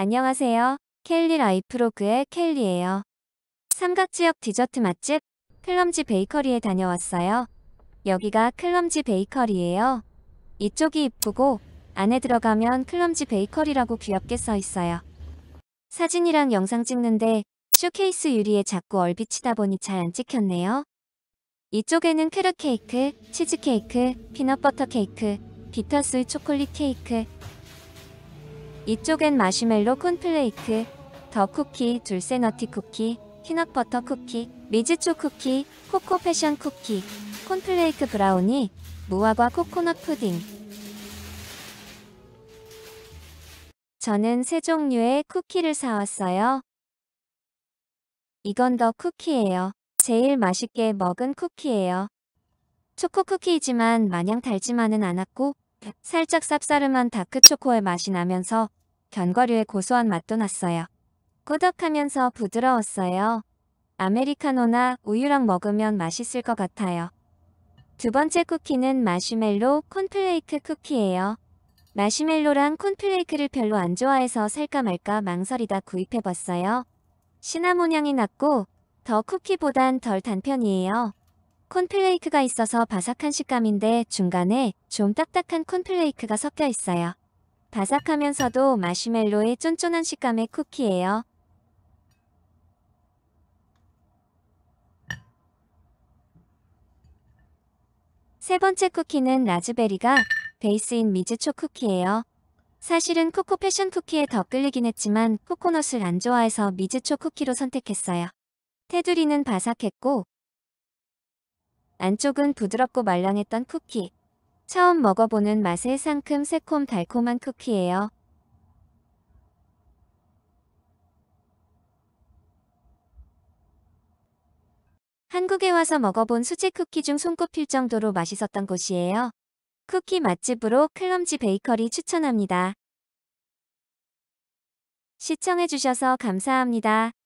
안녕하세요. 켈리 라이프로그의 켈리예요. 삼각지역 디저트 맛집 클럼지 베이커리에 다녀왔어요. 여기가 클럼지 베이커리예요. 이쪽이 이쁘고 안에 들어가면 클럼지 베이커리라고 귀엽게 써 있어요. 사진이랑 영상 찍는데 쇼케이스 유리에 자꾸 얼비치다 보니 잘 안 찍혔네요. 이쪽에는 크루 케이크, 치즈 케이크, 피넛버터 케이크, 비터스 초콜릿 케이크, 이쪽엔 마시멜로 콘플레이크, 더 쿠키, 둘세너티 쿠키, 피넛버터 쿠키, 미즈초 쿠키, 코코 패션 쿠키, 콘플레이크 브라우니, 무화과 코코넛 푸딩. 저는 세 종류의 쿠키를 사왔어요. 이건 더 쿠키예요. 제일 맛있게 먹은 쿠키예요. 초코 쿠키이지만 마냥 달지만은 않았고 살짝 쌉싸름한 다크초코의 맛이 나면서 견과류의 고소한 맛도 났어요. 꾸덕하면서 부드러웠어요. 아메리카노나 우유랑 먹으면 맛있을 것 같아요. 두 번째 쿠키는 마시멜로 콘플레이크 쿠키예요. 마시멜로랑 콘플레이크를 별로 안 좋아해서 살까 말까 망설이다 구입해봤어요. 시나몬 향이 났고 더 쿠키보단 덜 단편이에요. 콘플레이크가 있어서 바삭한 식감인데 중간에 좀 딱딱한 콘플레이크가 섞여 있어요. 바삭하면서도 마시멜로의 쫀쫀한 식감의 쿠키예요. 세 번째 쿠키는 라즈베리가 베이스인 미즈초 쿠키예요. 사실은 코코 패션 쿠키에 더 끌리긴 했지만 코코넛을 안 좋아해서 미즈초 쿠키로 선택했어요. 테두리는 바삭했고 안쪽은 부드럽고 말랑했던 쿠키. 처음 먹어보는 맛의 상큼 새콤 달콤한 쿠키예요. 한국에 와서 먹어본 수제 쿠키 중 손꼽힐 정도로 맛있었던 곳이에요. 쿠키 맛집으로 클럼지 베이커리 추천합니다. 시청해주셔서 감사합니다.